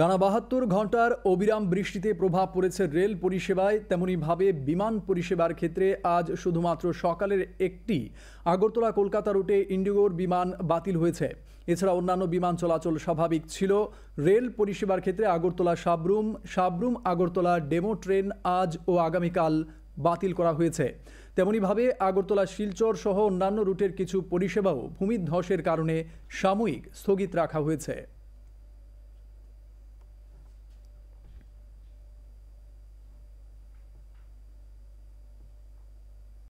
টানা বাহাত্তর ঘন্টার অবিরাম বৃষ্টিতে প্রভাব পড়েছে রেল পরিষেবায় তেমনইভাবে বিমান পরিষেবার ক্ষেত্রে আজ শুধুমাত্র সকালের একটি আগরতলা কলকাতা রুটে ইন্ডিগোর বিমান বাতিল হয়েছে এছাড়া অন্যান্য বিমান চলাচল স্বাভাবিক ছিল রেল পরিষেবার ক্ষেত্রে আগরতলা সাবরুম সাবরুম আগরতলা ডেমো ট্রেন আজ ও আগামীকাল বাতিল করা হয়েছে তেমনইভাবে আগরতলা শিলচর সহ অন্যান্য রুটের কিছু পরিষেবাও ভূমিধ্বসের কারণে সাময়িক স্থগিত রাখা হয়েছে